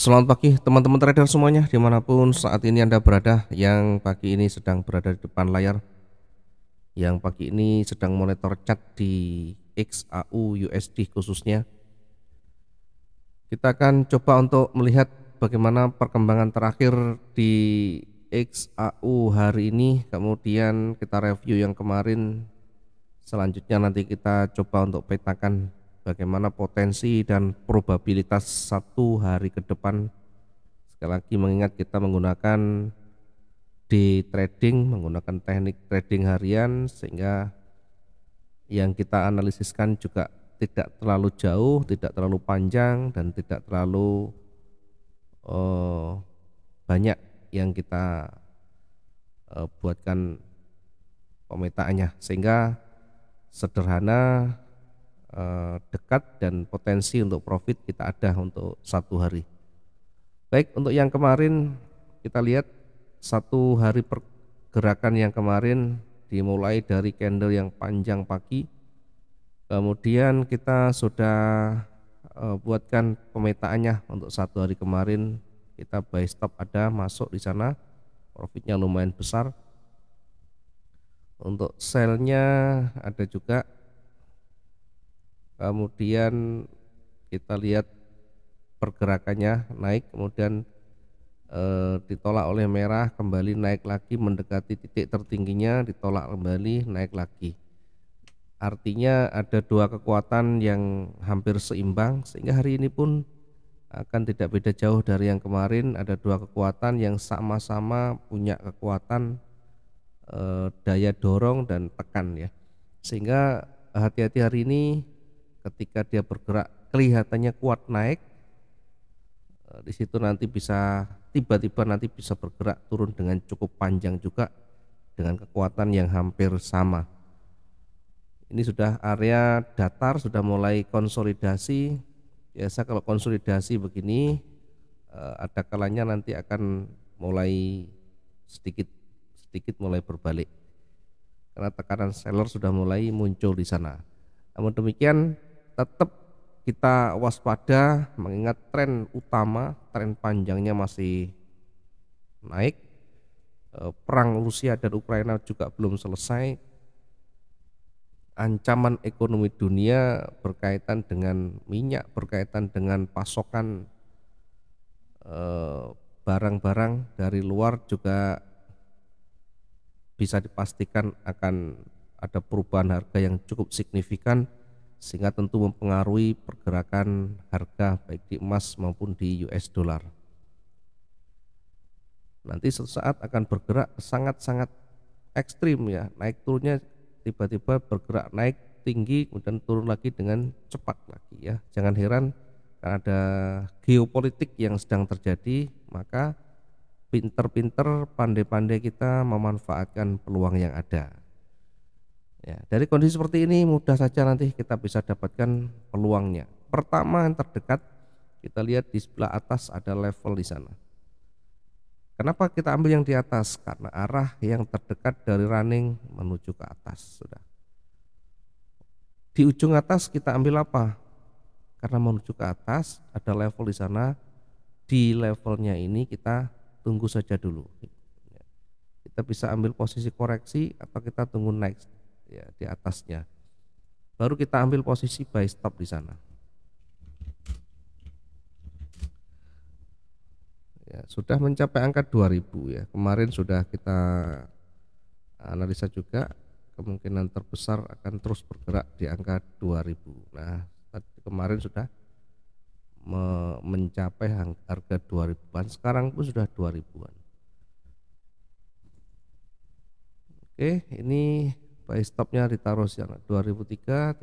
Selamat pagi teman-teman trader semuanya dimanapun saat ini Anda berada yang pagi ini sedang berada di depan layar yang pagi ini sedang monitor chat di XAU USD khususnya kita akan coba untuk melihat bagaimana perkembangan terakhir di XAU hari ini kemudian kita review yang kemarin selanjutnya nanti kita coba untuk petakan bagaimana potensi dan probabilitas satu hari ke depan sekali lagi mengingat kita menggunakan di trading menggunakan teknik trading harian sehingga yang kita analisiskan juga tidak terlalu jauh, tidak terlalu panjang dan tidak terlalu uh, banyak yang kita uh, buatkan pemetaannya sehingga sederhana Eh, dekat dan potensi untuk profit kita ada untuk satu hari. Baik, untuk yang kemarin kita lihat satu hari pergerakan yang kemarin dimulai dari candle yang panjang pagi. Kemudian kita sudah eh, buatkan pemetaannya untuk satu hari kemarin kita buy stop ada masuk di sana profitnya lumayan besar untuk selnya ada juga kemudian kita lihat pergerakannya naik kemudian e, ditolak oleh merah kembali naik lagi mendekati titik tertingginya ditolak kembali naik lagi artinya ada dua kekuatan yang hampir seimbang sehingga hari ini pun akan tidak beda jauh dari yang kemarin ada dua kekuatan yang sama-sama punya kekuatan e, daya dorong dan tekan ya sehingga hati-hati hari ini ketika dia bergerak kelihatannya kuat naik eh, di situ nanti bisa tiba-tiba nanti bisa bergerak turun dengan cukup panjang juga dengan kekuatan yang hampir sama ini sudah area datar sudah mulai konsolidasi biasa kalau konsolidasi begini eh, ada kalanya nanti akan mulai sedikit sedikit mulai berbalik karena tekanan seller sudah mulai muncul di sana namun demikian tetap kita waspada mengingat tren utama, tren panjangnya masih naik. Eh, perang Rusia dan Ukraina juga belum selesai. Ancaman ekonomi dunia berkaitan dengan minyak, berkaitan dengan pasokan eh, barang-barang dari luar juga bisa dipastikan akan ada perubahan harga yang cukup signifikan sehingga tentu mempengaruhi pergerakan harga baik di emas maupun di US dollar. Nanti sesaat akan bergerak sangat-sangat ekstrim ya, naik turunnya tiba-tiba bergerak naik tinggi kemudian turun lagi dengan cepat lagi ya. Jangan heran karena ada geopolitik yang sedang terjadi, maka pinter-pinter pandai-pandai kita memanfaatkan peluang yang ada. Ya, dari kondisi seperti ini mudah saja nanti kita bisa dapatkan peluangnya. Pertama yang terdekat kita lihat di sebelah atas ada level di sana. Kenapa kita ambil yang di atas? Karena arah yang terdekat dari running menuju ke atas sudah. Di ujung atas kita ambil apa? Karena menuju ke atas ada level di sana. Di levelnya ini kita tunggu saja dulu. Kita bisa ambil posisi koreksi atau kita tunggu next ya di atasnya. Baru kita ambil posisi buy stop di sana. Ya, sudah mencapai angka 2000 ya. Kemarin sudah kita analisa juga kemungkinan terbesar akan terus bergerak di angka 2000. Nah, kemarin sudah mencapai harga 2000-an sekarang pun sudah 2000-an oke ini by stopnya ditaruh titik 2003.55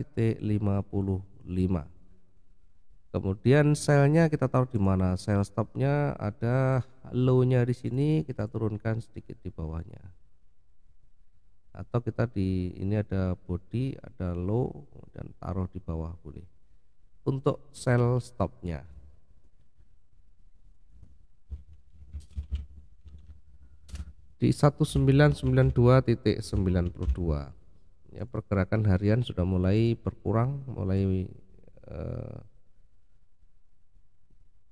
kemudian selnya kita taruh di mana sel stopnya ada low-nya di sini kita turunkan sedikit di bawahnya atau kita di ini ada body ada low dan taruh di bawah boleh untuk sel stopnya di 1992.92 ya pergerakan harian sudah mulai berkurang mulai eh,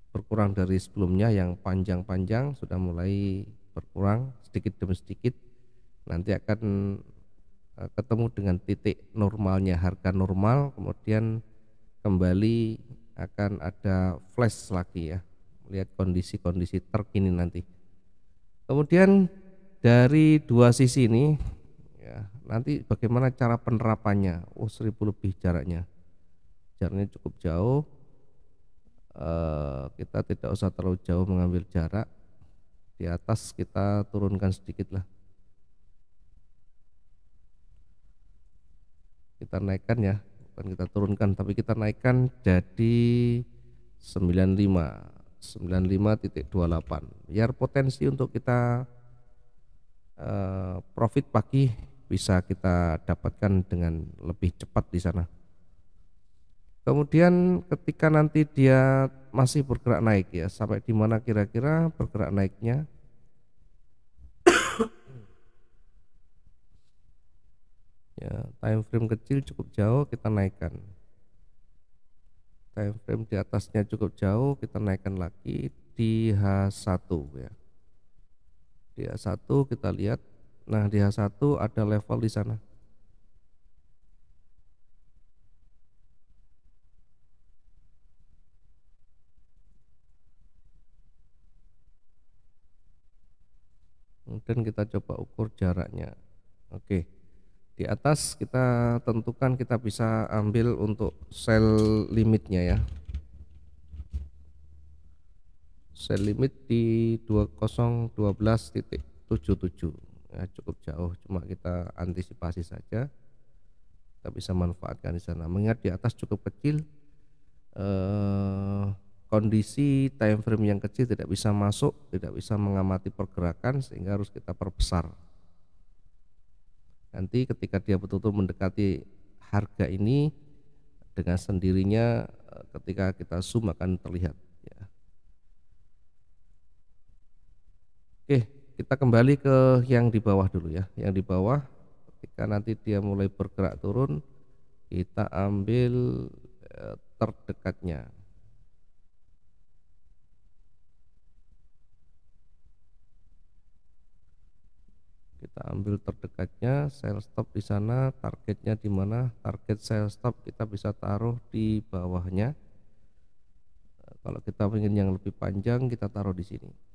berkurang dari sebelumnya yang panjang-panjang sudah mulai berkurang sedikit demi sedikit nanti akan eh, ketemu dengan titik normalnya harga normal kemudian kembali akan ada flash lagi ya lihat kondisi-kondisi terkini nanti kemudian dari dua sisi ini ya nanti bagaimana cara penerapannya oh seribu lebih jaraknya jaraknya cukup jauh e, kita tidak usah terlalu jauh mengambil jarak di atas kita turunkan sedikit lah kita naikkan ya bukan kita turunkan tapi kita naikkan jadi 95 95.28 biar potensi untuk kita eh, profit pagi bisa kita dapatkan dengan lebih cepat di sana. Kemudian ketika nanti dia masih bergerak naik ya, sampai di mana kira-kira bergerak naiknya? ya, time frame kecil cukup jauh kita naikkan. Time frame di atasnya cukup jauh kita naikkan lagi di H1 ya. Di H1 kita lihat Nah, di H1 ada level di sana. Kemudian kita coba ukur jaraknya. Oke. Di atas kita tentukan kita bisa ambil untuk sel limitnya ya. Sel limit di 2012.77 ya, cukup jauh cuma kita antisipasi saja kita bisa manfaatkan di sana mengingat di atas cukup kecil eh, kondisi time frame yang kecil tidak bisa masuk tidak bisa mengamati pergerakan sehingga harus kita perbesar nanti ketika dia betul-betul mendekati harga ini dengan sendirinya eh, ketika kita zoom akan terlihat ya. Oke, kita kembali ke yang di bawah dulu ya yang di bawah ketika nanti dia mulai bergerak turun kita ambil eh, terdekatnya kita ambil terdekatnya sell stop di sana targetnya di mana target sell stop kita bisa taruh di bawahnya eh, kalau kita ingin yang lebih panjang kita taruh di sini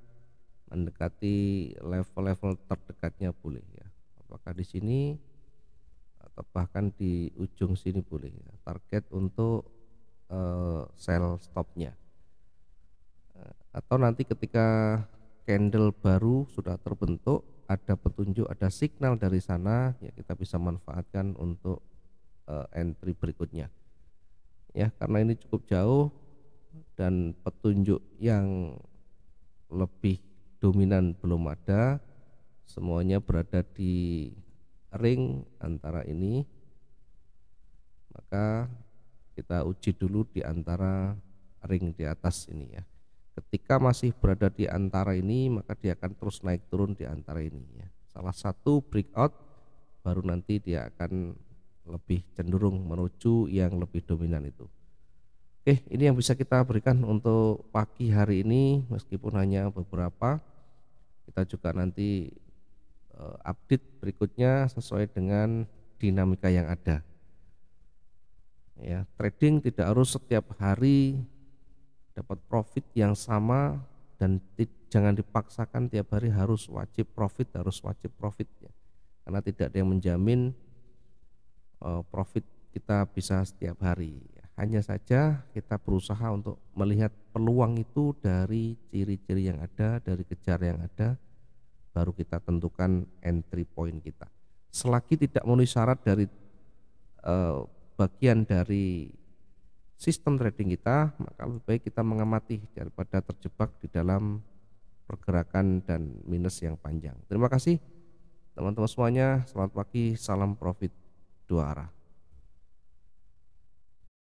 mendekati level-level terdekatnya boleh ya apakah di sini atau bahkan di ujung sini boleh ya. target untuk uh, eh, sell stopnya eh, atau nanti ketika candle baru sudah terbentuk ada petunjuk ada signal dari sana ya kita bisa manfaatkan untuk uh, entry berikutnya ya karena ini cukup jauh dan petunjuk yang lebih dominan belum ada semuanya berada di ring antara ini maka kita uji dulu di antara ring di atas ini ya ketika masih berada di antara ini maka dia akan terus naik turun di antara ini ya salah satu breakout baru nanti dia akan lebih cenderung menuju yang lebih dominan itu Oke, ini yang bisa kita berikan untuk pagi hari ini meskipun hanya beberapa kita juga nanti eh, update berikutnya sesuai dengan dinamika yang ada. Ya, trading tidak harus setiap hari dapat profit yang sama dan jangan dipaksakan tiap hari harus wajib profit, harus wajib profit ya. Karena tidak ada yang menjamin eh, profit kita bisa setiap hari. Ya. Hanya saja kita berusaha untuk melihat peluang itu dari ciri-ciri yang ada, dari kejar yang ada, baru kita tentukan entry point kita. Selagi tidak memenuhi syarat dari eh, bagian dari sistem trading kita, maka lebih baik kita mengamati daripada terjebak di dalam pergerakan dan minus yang panjang. Terima kasih teman-teman semuanya. Selamat pagi, salam profit dua arah.